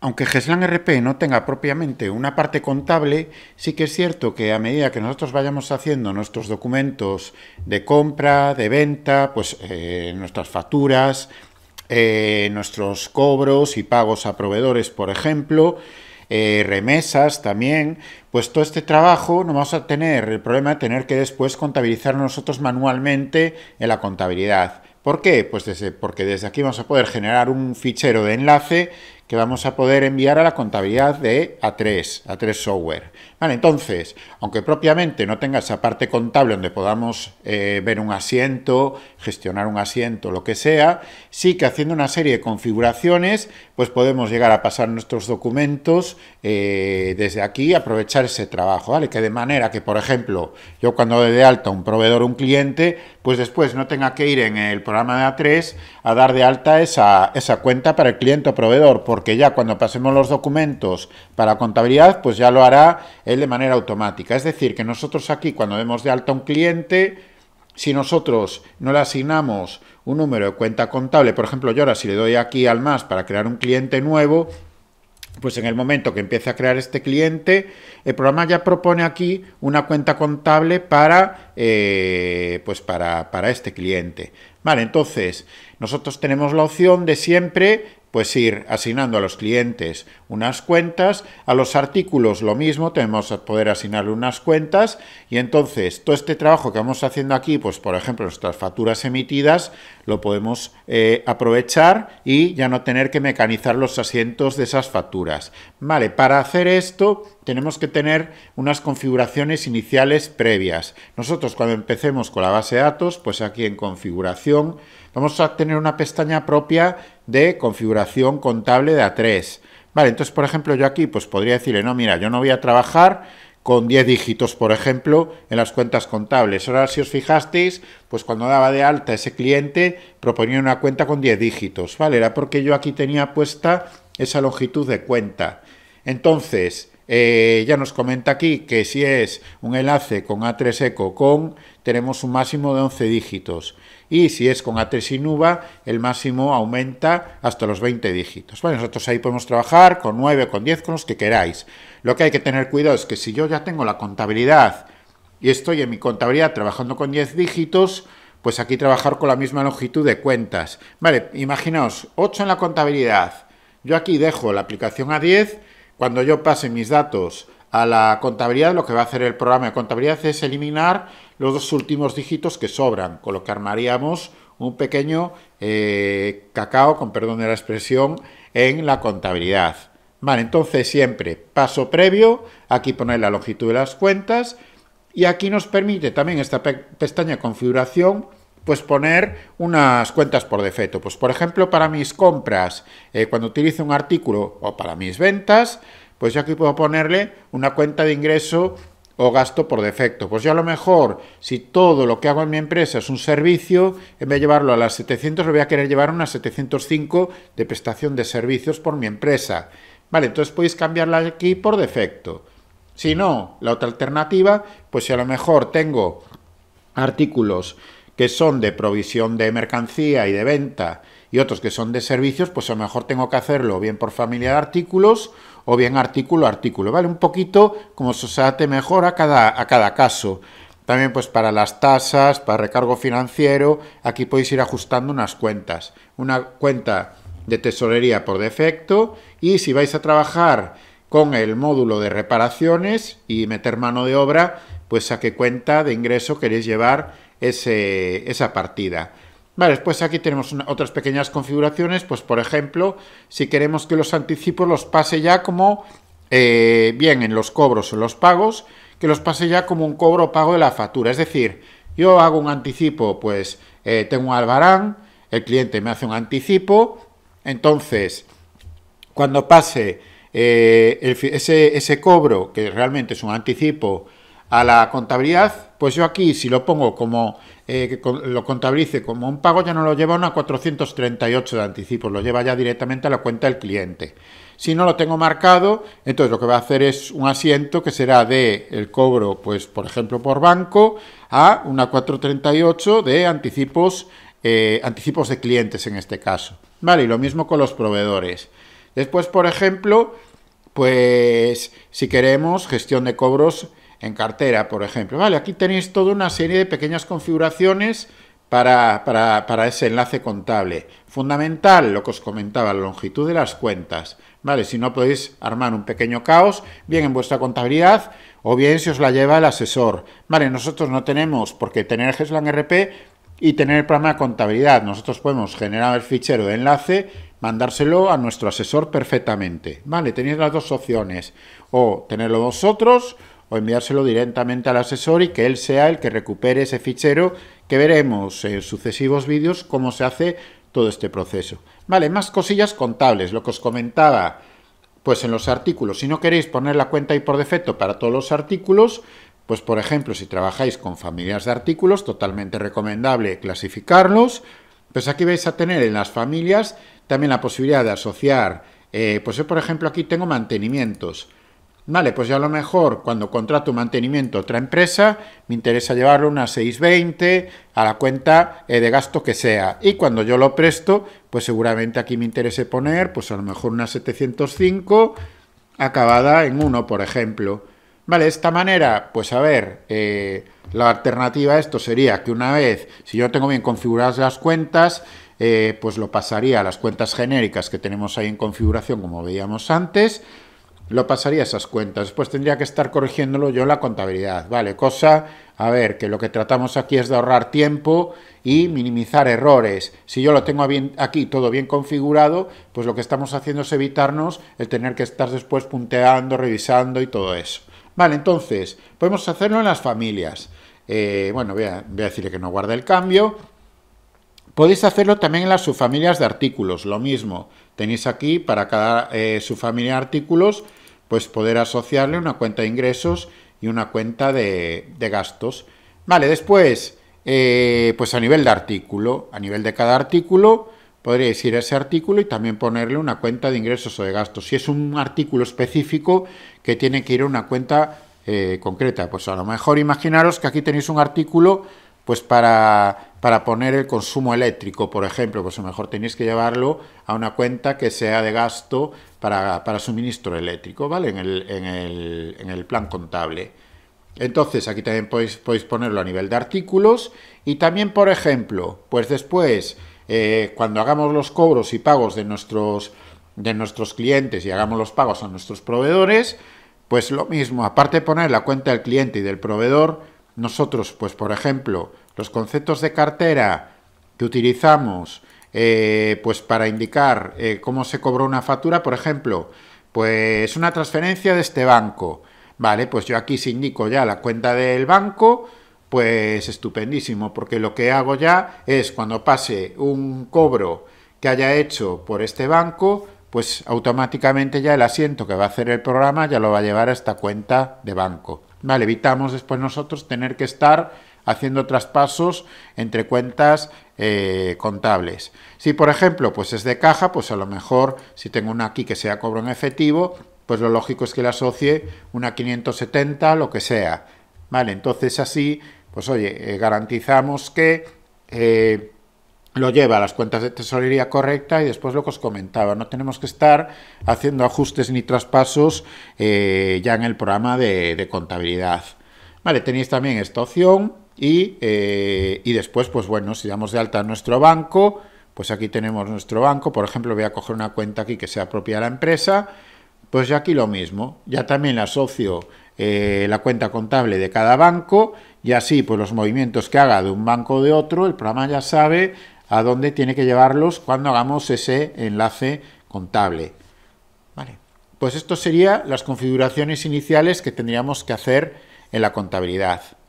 Aunque GESLAN RP no tenga propiamente una parte contable, sí que es cierto que a medida que nosotros vayamos haciendo nuestros documentos de compra, de venta, pues eh, nuestras facturas, eh, nuestros cobros y pagos a proveedores, por ejemplo, eh, remesas también, pues todo este trabajo no vamos a tener el problema de tener que después contabilizar nosotros manualmente en la contabilidad. ¿Por qué? Pues desde, porque desde aquí vamos a poder generar un fichero de enlace que vamos a poder enviar a la contabilidad de A3, A3 Software. Vale, entonces, aunque propiamente no tenga esa parte contable donde podamos eh, ver un asiento, gestionar un asiento, lo que sea, sí que haciendo una serie de configuraciones, pues podemos llegar a pasar nuestros documentos eh, desde aquí y aprovechar ese trabajo, ¿vale? Que de manera que, por ejemplo, yo cuando dé de alta un proveedor o un cliente, pues después no tenga que ir en el programa de A3 a dar de alta esa, esa cuenta para el cliente o proveedor porque ya cuando pasemos los documentos para contabilidad, pues ya lo hará él de manera automática. Es decir, que nosotros aquí cuando vemos de alta un cliente, si nosotros no le asignamos un número de cuenta contable, por ejemplo, yo ahora si le doy aquí al más para crear un cliente nuevo, pues en el momento que empiece a crear este cliente, el programa ya propone aquí una cuenta contable para, eh, pues para, para, este cliente. Vale, entonces nosotros tenemos la opción de siempre pues ir asignando a los clientes unas cuentas, a los artículos lo mismo, tenemos que poder asignarle unas cuentas y entonces todo este trabajo que vamos haciendo aquí, pues por ejemplo nuestras facturas emitidas, lo podemos eh, aprovechar y ya no tener que mecanizar los asientos de esas facturas. Vale, para hacer esto tenemos que tener unas configuraciones iniciales previas. Nosotros cuando empecemos con la base de datos, pues aquí en configuración, vamos a tener una pestaña propia de configuración contable de A3. Vale, entonces, por ejemplo, yo aquí pues podría decirle, no, mira, yo no voy a trabajar con 10 dígitos, por ejemplo, en las cuentas contables. Ahora, si os fijasteis, pues cuando daba de alta ese cliente, proponía una cuenta con 10 dígitos, ¿vale? Era porque yo aquí tenía puesta esa longitud de cuenta. Entonces, eh, ya nos comenta aquí que si es un enlace con A3ECO con, tenemos un máximo de 11 dígitos y si es con A3 sin el máximo aumenta hasta los 20 dígitos. Bueno, nosotros ahí podemos trabajar con 9, con 10, con los que queráis. Lo que hay que tener cuidado es que si yo ya tengo la contabilidad y estoy en mi contabilidad trabajando con 10 dígitos, pues aquí trabajar con la misma longitud de cuentas. Vale, imaginaos, 8 en la contabilidad. Yo aquí dejo la aplicación a 10, cuando yo pase mis datos a la contabilidad, lo que va a hacer el programa de contabilidad es eliminar los dos últimos dígitos que sobran, con lo que armaríamos un pequeño eh, cacao, con perdón de la expresión, en la contabilidad. Vale, entonces siempre paso previo, aquí poner la longitud de las cuentas y aquí nos permite también esta pestaña configuración pues poner unas cuentas por defecto. Pues por ejemplo para mis compras, eh, cuando utilice un artículo o para mis ventas, pues yo aquí puedo ponerle una cuenta de ingreso o gasto por defecto. Pues yo a lo mejor, si todo lo que hago en mi empresa es un servicio, en vez de llevarlo a las 700, lo voy a querer llevar a unas 705 de prestación de servicios por mi empresa. Vale, entonces podéis cambiarla aquí por defecto. Si no, la otra alternativa, pues si a lo mejor tengo artículos que son de provisión de mercancía y de venta, y otros que son de servicios, pues a lo mejor tengo que hacerlo bien por familia de artículos o bien artículo a artículo, ¿vale? Un poquito como se mejor a cada, a cada caso. También pues para las tasas, para recargo financiero, aquí podéis ir ajustando unas cuentas. Una cuenta de tesorería por defecto y si vais a trabajar con el módulo de reparaciones y meter mano de obra, pues a qué cuenta de ingreso queréis llevar esa partida. Vale, después pues aquí tenemos otras pequeñas configuraciones, pues por ejemplo, si queremos que los anticipos los pase ya como, eh, bien en los cobros o los pagos, que los pase ya como un cobro o pago de la factura. Es decir, yo hago un anticipo, pues eh, tengo un albarán, el cliente me hace un anticipo, entonces cuando pase eh, ese, ese cobro, que realmente es un anticipo, a la contabilidad, pues yo aquí si lo pongo como eh, que lo contabilice como un pago ya no lo lleva a una 438 de anticipos, lo lleva ya directamente a la cuenta del cliente. Si no lo tengo marcado, entonces lo que va a hacer es un asiento que será de el cobro, pues por ejemplo por banco, a una 438 de anticipos, eh, anticipos de clientes en este caso. Vale, y lo mismo con los proveedores. Después, por ejemplo, pues si queremos gestión de cobros en cartera, por ejemplo. Vale, aquí tenéis toda una serie de pequeñas configuraciones para, para, para, ese enlace contable. Fundamental, lo que os comentaba, la longitud de las cuentas. Vale, si no podéis armar un pequeño caos, bien en vuestra contabilidad o bien si os la lleva el asesor. Vale, nosotros no tenemos, por qué tener Geslan RP y tener el programa de contabilidad, nosotros podemos generar el fichero de enlace, mandárselo a nuestro asesor perfectamente. Vale, tenéis las dos opciones, o tenerlo vosotros, o enviárselo directamente al asesor y que él sea el que recupere ese fichero que veremos en sucesivos vídeos cómo se hace todo este proceso. Vale, más cosillas contables, lo que os comentaba pues en los artículos. Si no queréis poner la cuenta ahí por defecto para todos los artículos, pues por ejemplo, si trabajáis con familias de artículos, totalmente recomendable clasificarlos. Pues aquí vais a tener en las familias también la posibilidad de asociar, eh, pues yo por ejemplo aquí tengo mantenimientos. Vale, pues ya a lo mejor cuando contrato mantenimiento a otra empresa, me interesa llevarlo una 620 a la cuenta eh, de gasto que sea. Y cuando yo lo presto, pues seguramente aquí me interese poner, pues a lo mejor una 705 acabada en 1, por ejemplo. Vale, de esta manera, pues a ver, eh, la alternativa a esto sería que una vez, si yo tengo bien configuradas las cuentas, eh, pues lo pasaría a las cuentas genéricas que tenemos ahí en configuración, como veíamos antes, lo pasaría esas cuentas. Después tendría que estar corrigiéndolo yo en la contabilidad, ¿vale? Cosa, a ver, que lo que tratamos aquí es de ahorrar tiempo y minimizar errores. Si yo lo tengo bien, aquí todo bien configurado, pues lo que estamos haciendo es evitarnos el tener que estar después punteando, revisando y todo eso. Vale, entonces, podemos hacerlo en las familias. Eh, bueno, voy a, voy a decirle que no guarde el cambio Podéis hacerlo también en las subfamilias de artículos, lo mismo. Tenéis aquí para cada eh, subfamilia de artículos, pues poder asociarle una cuenta de ingresos y una cuenta de, gastos. Vale, después, eh, pues a nivel de artículo, a nivel de cada artículo, podréis ir a ese artículo y también ponerle una cuenta de ingresos o de gastos. Si es un artículo específico que tiene que ir a una cuenta eh, concreta, pues a lo mejor imaginaros que aquí tenéis un artículo pues para para poner el consumo eléctrico, por ejemplo, pues a lo mejor tenéis que llevarlo a una cuenta que sea de gasto para, suministro eléctrico, ¿vale? En el, plan contable. Entonces, aquí también podéis, podéis, ponerlo a nivel de artículos y también, por ejemplo, pues después, eh, cuando hagamos los cobros y pagos de nuestros, de nuestros clientes y hagamos los pagos a nuestros proveedores, pues lo mismo, aparte de poner la cuenta del cliente y del proveedor, nosotros, pues por ejemplo, los conceptos de cartera que utilizamos eh, pues para indicar eh, cómo se cobró una factura, por ejemplo, pues una transferencia de este banco. Vale, pues yo aquí si indico ya la cuenta del banco, pues estupendísimo, porque lo que hago ya es cuando pase un cobro que haya hecho por este banco, pues automáticamente ya el asiento que va a hacer el programa ya lo va a llevar a esta cuenta de banco. Vale, evitamos después nosotros tener que estar haciendo traspasos entre cuentas eh, contables. Si por ejemplo pues es de caja, pues a lo mejor si tengo una aquí que sea cobro en efectivo, pues lo lógico es que le asocie una 570, lo que sea. Vale, entonces así, pues oye, eh, garantizamos que eh, lo lleva a las cuentas de tesorería correcta y después lo que os comentaba, no tenemos que estar haciendo ajustes ni traspasos ya en el programa de, de contabilidad. Vale, tenéis también esta opción eh, y, después, pues bueno, si damos de alta nuestro banco, pues aquí tenemos nuestro banco, por ejemplo, voy a coger una cuenta aquí que sea propia de la empresa, pues ya aquí lo mismo, ya también asocio eh, la cuenta contable de cada banco y así pues los movimientos que haga de un banco o de otro, el programa ya sabe a dónde tiene que llevarlos cuando hagamos ese enlace contable. Vale. Pues esto serían las configuraciones iniciales que tendríamos que hacer en la contabilidad.